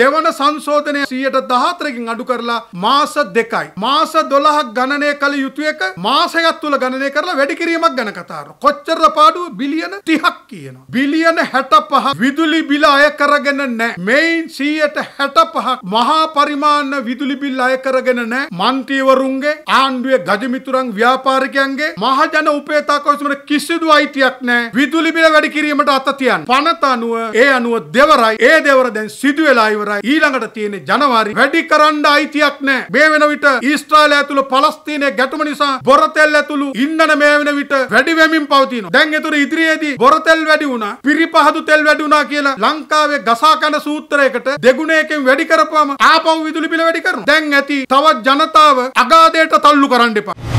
දෙවන සංශෝධනය 114කින් අඩු කරලා මාස දෙකයි. මාස 12ක් ගණනය කළ යුතු එක මාසයක් තුල ගණනය කරලා වැඩි කිරීමක් ගැන කතා කරනවා. කොච්චර පාඩුව බිලියන 30ක් කියනවා. බිලියන 65 විදුලි බිල අය කරගෙන නැහැ. මෙයින් 165ක් මහා පරිමාණ විදුලි බිල් අය කරගෙන නැහැ. මන්ත්‍රීවරුන්ගේ ආණ්ඩුවේ ගජමිතුරන් ව්‍යාපාරිකයන්ගේ මහජන උපේතා කොමිසමට කිසිදු අයිතියක් නැහැ. විදුලි බිල වැඩි කිරීමට අත තියන්න. පනත අනුව ඒ අනුව දෙවරයි. ඒ දෙවර දැන් සිදු වෙලා ඉවරයි. ඉවරයි. ඊළඟට තියෙන ජනවාරි වැඩි කරන්න අයිතියක් නැහැ. මේ වෙන විට ඊශ්‍රායලය ඇතුළු පලස්තීනයේ ගැටුම නිසා බොරතෙල් ඇතුළු ඉන්ධන මේ වෙන විට වැඩි වෙමින් පවතිනවා. දැන් ඒතර ඉදිරියේදී බොරතෙල් වැඩි වුණා, පිරිපහදු තෙල් වැඩි වුණා කියලා ලංකාවේ ගසා කන සූත්‍රයකට දෙගුණයකින් වැඩි කරපුවම ආපහු විදුලි බිල වැඩි කරනවා. දැන් ඇති තවත් ජනතාව අගාධයට තල්ලු කරන්න එපා.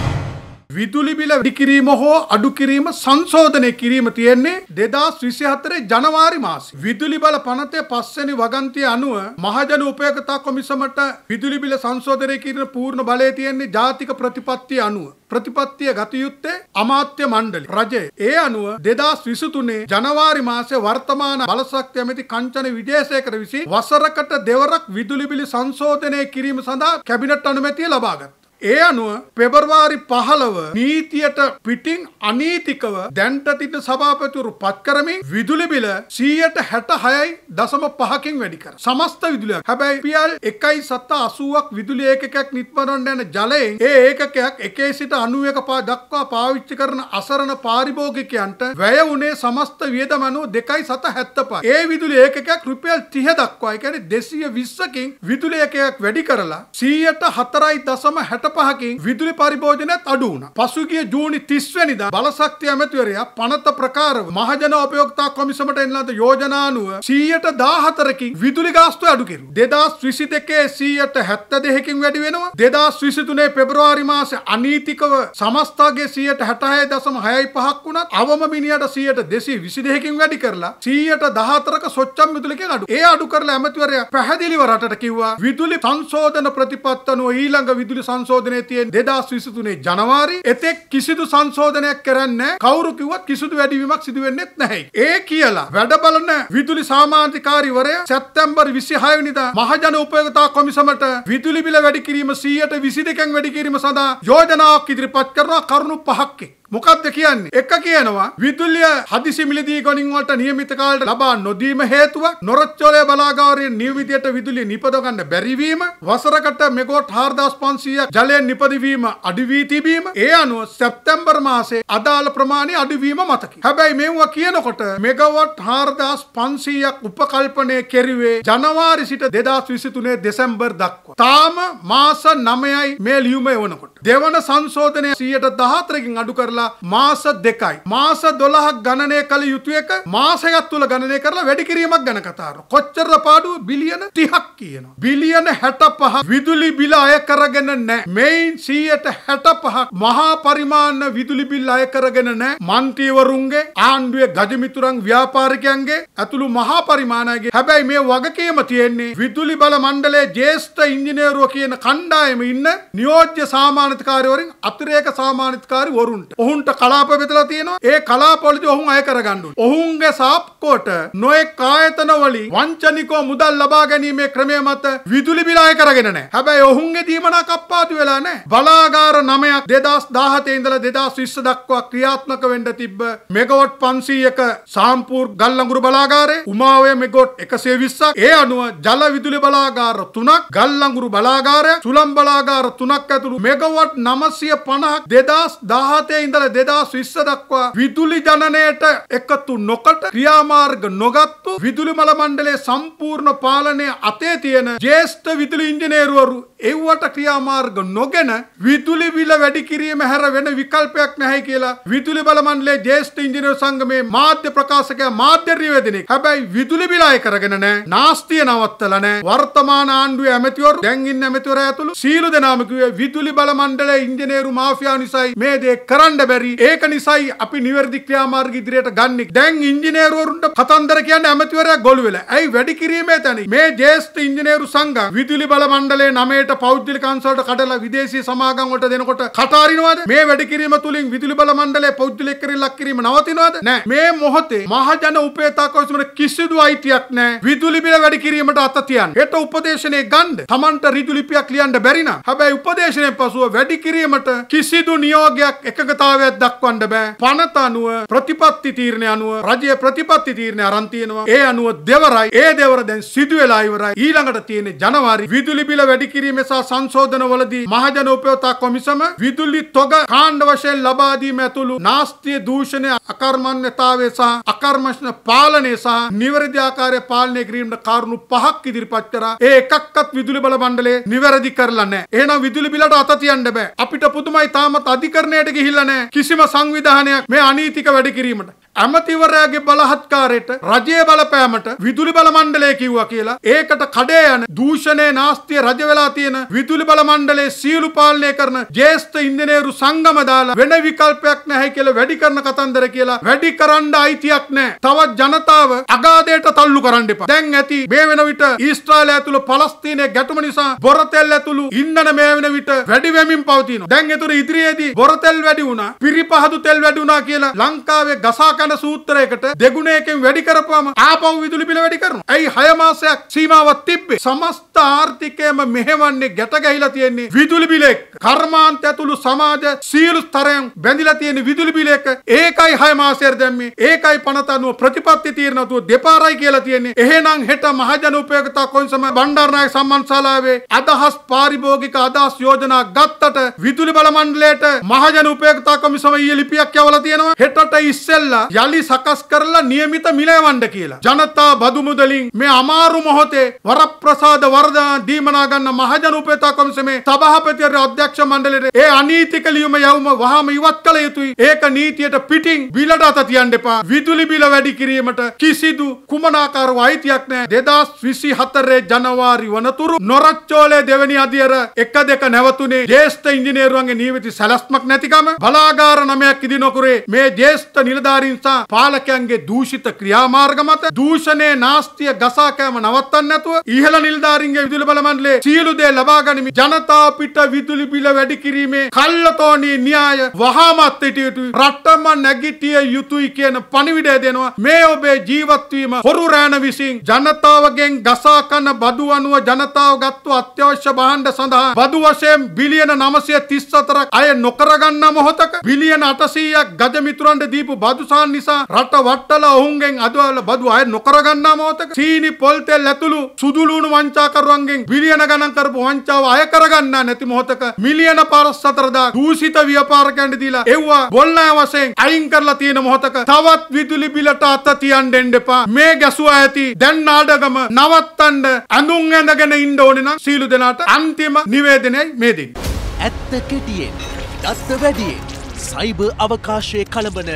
විදුලි බිල වැඩිකිරීම හෝ අඩු කිරීම සංශෝධනය කිරීම තියෙන්නේ 2024 ජනවාරි මාසයේ. විදුලි බල පනතේ පස්වෙනි වගන්තිය අනුව මහජන උපයෝගතා කොමිසමට විදුලි බිල සංශෝධනය කිරීම පූර්ණ බලය තියෙන්නේ ජාතික ප්‍රතිපත්තිය අනුව. ප්‍රතිපත්තිය ගත යුත්තේ අමාත්‍ය මණ්ඩලය රජය. ඒ අනුව 2023 ජනවාරි මාසයේ වර්තමාන බලශක්ති ඇමති කංචන විජේසේකර විසින් වසරකට දෙවරක් විදුලි බිල සංශෝධනය කිරීම සඳහා කැබිනට් අනුමැතිය ලබා ගත්තා. ඒ අනුව පෙබරවාරි පහළව නීතියට පිටින් අනීතිකව දැන්ට තිබෙන සභාපතිවරු පත් කරමින් විදුලි බිල 166.5කින් වැඩි කර. සමස්ත විදුලියක්. හැබැයි PL 1.780ක් විදුලි ඒකකයක් නිපදවන්න යන ජලයෙන් ඒ ඒකකයක් 1 සිට 91 දක්වා පාවිච්චි කරන අසරණ පාරිභෝගිකයන්ට වැය වුණේ සමස්ත වියදම අනුව 2.775. ඒ විදුලි ඒකකයක් රුපියල් 30 දක්වා, ඒ කියන්නේ 220කින් විදුලි ඒකකයක් වැඩි කරලා 104.60 105කින් විදුලි පරිභෝජනයත් අඩු වුණා. පසුගිය ජූනි 30 වෙනිදා බලශක්ති ඇමතිවරයා පනත ප්‍රකාරව මහජන උපයෝගතා කොමිසමට එන ලද යෝජනා අනුව 114කින් විදුලි ගාස්තුව අඩු කෙරුවා. 2022 172කින් වැඩි වෙනවා. 2023 පෙබරවාරි මාසේ අනීතිකව සමස්තගේ 166.65ක් වුණත් අවම මිනියට 222කින් වැඩි කරලා 114ක සොච්චම් විදුලිකෙන් අඩු. ඒ අඩු කරලා ඇමතිවරයා පැහැදිලිව රටට කිව්වා විදුලි සංශෝධන ප්‍රතිපත්ත අනුව ඊළඟ විදුලි සංශෝධන සංශෝධනය තියෙන 2023 ජනවාරි එතෙක් කිසිදු සංශෝධනයක් කරන්නේ කවුරු කිව්වත් කිසිදු වැඩිවීමක් සිදු වෙන්නේ නැහැ. ඒ කියලා වැඩ බලන විදුලි සාමාජිකාරිවරයා සැප්තැම්බර් 26 වෙනිදා මහජන උපයෝගතා කොමිසමට විදුලි බිල වැඩි කිරීම 122කින් වැඩි කිරීම සඳහා යෝජනාවක් ඉදිරිපත් කරනවා කරුණු පහක් එක්ක. මොකක්ද කියන්නේ එක කියනවා විදුලිය හදිසි මිලදී ගොනින් වලට નિયમિત කාලයට ලබා නොදීම හේතුවක් නොරොච්චෝලේ බලාගාරයේ නියමිතයට විදුලිය නිපද ගන්න බැරි වීම වසරකට මෙගොට් 4500ක් ජල ජලයෙන් නිපදවීම අඩුවී තිබීම ඒ අනුව සැප්තැම්බර් මාසේ අදාළ ප්‍රමාණය අඩුවීම මතකි. හැබැයි මෙවුව කියනකොට මෙගවට් හාර්දස් පන්සීයක් උපකල්පනය කෙරුවේ ජනවාරි සිට දෙදස් විසිතුනේ දෙසැම්බර් දක්වා. තාම මාස නමයයි මේ ලියුම එවනකොට. දෙවන සංශෝධනය සියයට දහතරකින් අඩු කරලා මාස දෙකයි. මාස දොළහක් ගණනය කළ යුතු එක මාසයක් තුළ ගණනය කරලා වැඩිකිරීමක් ගැන කතාර. කොච්චර පාඩුව බිලියන තිහක් කියනවා. බිලියන හැට පහ විදුලි බිල අය කරගෙන නෑ. මෙයින් සීයට හැට පහක් මහා පරිමාන්න විදුලිබිල් අය කරගෙන නෑ මන්ත්‍රීවරුන්ගේ ආණ්ඩුවේ ගජමිතුරන් ව්‍යාපාරිකයන්ගේ ඇතුළු මහා පරිමාණයගේ හැබැයි මේ වගකීම තියෙන්නේ විදුලි බල මණ්ඩලයේ ජේෂ්ඨ ඉංජිනේරුව කියන කණ්ඩායම ඉන්න නියෝජ්‍ය සාමානිතකාරයවරින් අතිරේක සාමානිතකාරවරුන්ට ඔවුන්ට කලාප බෙදලා තියෙනවා ඒ කලාපවලදී ඔවුන් අය කරගන්න ඔවුන්ගේ සාප්කොට නොඑක් ආයතන වලින් වංචනිකව මුදල් ලබා ගැනීමේ ක්‍රමය මත විදුලි බිල අය කරගෙන නැහැ. හැබැයි ඔවුන්ගේ දීමනා කප්පාදු වෙලා නැහැ. බලාගාර 9ක් 2017 ඉඳලා 2020 දක්වා ක්‍රියාත්මක වෙන්න තිබ්බ මෙගාවොට් 500ක සාම්පූර් ගල්ලඟුරු බලාගාරය, උමාවේ මෙගාවොට් 120ක්, ඒ අනුව ජල විදුලි බලාගාර 3ක්, ගල්ලඟුරු බලාගාරය, සුළම් බලාගාර 3ක් ඇතුළු මෙගාවොට් 950ක් 2017 ඉඳලා 2020 දක්වා විදුලි ජනනයට එකතු නොකොට ක්‍රියාමාර්ග නොගත් විදුලිමල මණ්ඩලයේ සම්පූර්ණ පාලනය අතේ තියෙන ජ්‍යෙෂ්ඨ විදුලි ඉංජිනේරුවරු එව්වට ක්‍රියාමාර්ග නොගෙන විදුලි බිල වැඩි කිරීම හැර වෙන විකල්පයක් නැහැ කියලා විදුලි බල මණ්ඩලයේ ජ්‍යෙෂ්ඨ ඉංජිනේරු සංගමේ මාධ්‍ය ප්‍රකාශකයා මාධ්‍ය නිවේදනයේ හැබැයි විදුලි බිල අය කරගෙන නැහැ නාස්තිය නවත්තලා නැහැ වර්තමාන ආණ්ඩුවේ ඇමතිවරු දැන් ඉන්න ඇමතිවරු ඇතුළු සීළු දෙනාම කිව්වේ විදුලි බල මණ්ඩලයේ ඉංජිනේරු මාෆියා නිසායි මේ දේ කරන්න බැරි ඒක නිසායි අපි නිවැරදි ක්‍රියාමාර්ග ඉදිරියට ගන්නේ දැන් ඉංජිනේරුවරුන්ට කතන්දර කියන්නේ අගමැතිවරයා ගොළුවෙල. ඇයි වැඩි කිරීමේ තැන මේ ජේෂ්ඨ ඉංජිනේරු සංඝ විදුලි බල මණ්ඩලයේ නමයට පෞද්ගලික අංශවලට කඩලා විදේශීය සමාගම් වලට දෙනකොට කටාරිනවද? මේ වැඩි කිරීම තුලින් විදුලි බල මණ්ඩලයේ පෞද්ගලික කිරීලක් කිරීම නවතිනවද? නෑ. මේ මොහොතේ මහජන උපේතා කොමිසමට කිසිදු අයිතියක් නෑ විදුලි බිල වැඩි කිරීමට අත තියන්න. හෙට උපදේශනයේ ගන්න තමන්ට රිදු ලිපියක් ලියන්න බැරි නම් හැබැයි උපදේශනයෙන් පසුව වැඩි කිරීමට කිසිදු නියෝගයක් එකගතාවයක් දක්වන්න බෑ. පනත අනුව ප්‍රතිපත්ති තීරණය අනුව රජයේ ප්‍රතිපත්ති තීරණය අරන් තියෙනවා ඒ අනුව දෙවරයි. ඒ දෙවර දැන් සිදු වෙලා ඉවරයි. ඊළඟට තියෙන ජනවාරි විදුලි බිල වැඩි කිරීම සහ සංශෝධනවලදී මහජන උපයෝගතා කොමිසම විදුලි තොග කාණ්ඩ වශයෙන් ලබා දීම ඇතුළු නාස්තිය දූෂණය අකර්මණ්‍යතාවය සහ අකර්මෂ්ණ පාලනය සහ නිවැරදි ආකාරයේ පාලනය කිරීමට කාරුණු පහක් ඉදිරිපත් කරා. ඒ එකක්වත් විදුලි බල මණ්ඩලය නිවැරදි කරලා නැහැ. එහෙනම් විදුලි බිලට අත තියන්න බෑ. අපිට පුදුමයි තාමත් අධිකරණයට ගිහිල්ලා නැහැ. කිසිම සංවිධානයක් මේ අනීතික වැඩ කිරීමට ඇමතිවරයාගේ බලහත්කාරයට රජයේ බලපෑමට විදුලි බල මණ්ඩලය කිව්වා කියලා ඒකට කඩේ යන දූෂණේ නාස්තිය රජ වෙලා තියෙන විදුලි බල මණ්ඩලයේ සියලු පාලනය කරන ජ්‍යෙෂ්ඨ ඉංජිනේරු සංගම දාලා වෙන විකල්පයක් නැහැ කියලා වැඩි කරන කතන්දර කියලා වැඩි කරන්න අයිතියක් නැහැ. තවත් ජනතාව අගාධයට තල්ලු කරන්න එපා. දැන් ඇති මේ වෙන විට ඊශ්‍රායලය ඇතුළු පලස්තීනයේ ගැටුම නිසා බොරතෙල් ඇතුළු ඉන්ධන මේ වෙන විට වැඩි වෙමින් පවතිනවා. දැන් ඒතර ඉදිරියේදී බොරතෙල් වැඩි වුණා, පිරිපහදු තෙල් වැඩි වුණා කියලා ලංකාවේ ගසා යන සූත්‍රයකට දෙගුණයකින් වැඩි කරපුවම ආපහු විදුලි බිල වැඩි කරනවා. ඇයි 6 මාසයක් සීමාවක් තිබ්බේ? සමස්ත ආර්ථිකයම මෙහෙවන්නේ ගැට ගැහිලා තියෙන්නේ විදුලි බිල එක්ක. කර්මාන්ත ඇතුළු සමාජ සියලු ස්තරයන් බැඳිලා තියෙන විදුලි බිල එක්ක. ඒකයි 6 මාසයට දැම්මේ. ඒකයි 50 ප්‍රතිපත්ති තීරණ තුව දෙපාරයි කියලා තියෙන්නේ. එහෙනම් හෙට මහජන උපයෝගතා කොන්සම බණ්ඩාරනායක සම්මන් ශාලාවේ අදහස් පාරිභෝගික අදහස් යෝජනා ගත්තට විදුලි බල මණ්ඩලයට මහජන උපයෝගතා කොමිසම ඊයේ ලිපියක් යවලා තියෙනවා. හෙටට ඉස්සෙල්ලා යළි සකස් කරලා નિયમિત මිලවන්න කියලා. ජනතා බදු මුදලින් මේ අමාරු මොහොතේ වරප්‍රසාද වරදාන දීමනා ගන්න මහජන උපේතා කොමිසමේ සභාපතිවරයා අධ්‍යක්ෂ මණ්ඩලයේ ඒ අනීතික ලියුම යවුම වහාම ඉවත් කළ යුතුයි. ඒක නීතියට පිටින් බිලට අත තියන්න එපා. විදුලි බිල වැඩි කිරීමට කිසිදු කුමනාකාරව අයිතියක් නැහැ. 2024 ජනවාරි වනතුරු නොරච්චෝලේ දෙවැනි අධියර 1 2 නැවතුනේ ජේෂ්ඨ ඉංජිනේරුවන්ගේ නීති සැලැස්මක් නැතිකම බලාගාර නමයක් ඉදි නොකරේ මේ ජේෂ්ඨ නිලධාරීන් නිසා පාලකයන්ගේ දූෂිත ක්‍රියාමාර්ග මත දූෂණයේ නාස්තිය ගසා කෑම නවත්තන්න නැතුව ඉහළ නිලධාරීන්ගේ විදුලි බල මණ්ඩලයේ සියලු දේ ලබා ගනිමි. ජනතා පිට විදුලි බිල වැඩි කිරීමේ කල්ලතෝණී න්‍යාය වහාමත් සිටිය යුතුයි. රටම නැගිටිය යුතුයි කියන පණිවිඩය දෙනවා. මේ ඔබේ ජීවත් වීම හොරු රෑන විසින් ජනතාවගෙන් ගසා කන බදු අනුව ජනතාව ගත්තු අත්‍යවශ්‍ය භාණ්ඩ සඳහා බදු වශයෙන් බිලියන 934ක් අය නොකරගන්න මොහොතක බිලියන 800ක් ගජමිතුරන්ට දීපු බදුසාන් නිසා රට වට්ටල ඔවුන්ගෙන් අදවල බදු අය නොකරගන්නා මොහොතක සීනි පොල් තෙල් ඇතුළු සුදුලුණු වංචාකරුවන්ගෙන් බිලියන ගණන් කරපු වංචාව අය කරගන්නා නැති මොහොතක මිලියන 54000 දූෂිත ව්‍යාපාරිකයන්ට දීලා එව්වා බොල්නාය වශයෙන් අයින් කරලා තියෙන මොහොතක තවත් විදුලි බිලට අත තියන්න එන්න එපා මේ ගැසුව ඇති දැන් නාඩගම නවත්තන්න ඇඳුම් ඇඳගෙන ඉන්න ඕනේ නම් සීලු දෙනාට අන්තිම නිවේදනයයි මේ දෙන්නේ ඇත්ත කෙටියෙන් දත්ත වැඩියෙන් සයිබ අවකාශය කළඹන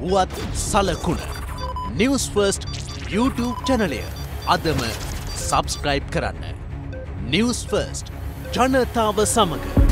වුවත් සලකුණ. නිවස් ෆර්ස්ට් YouTube චැනලය අදම සබස්ක්‍රයිබ් කරන්න. නිවස් ෆර්ස්ට් ජනතාව සමඟ.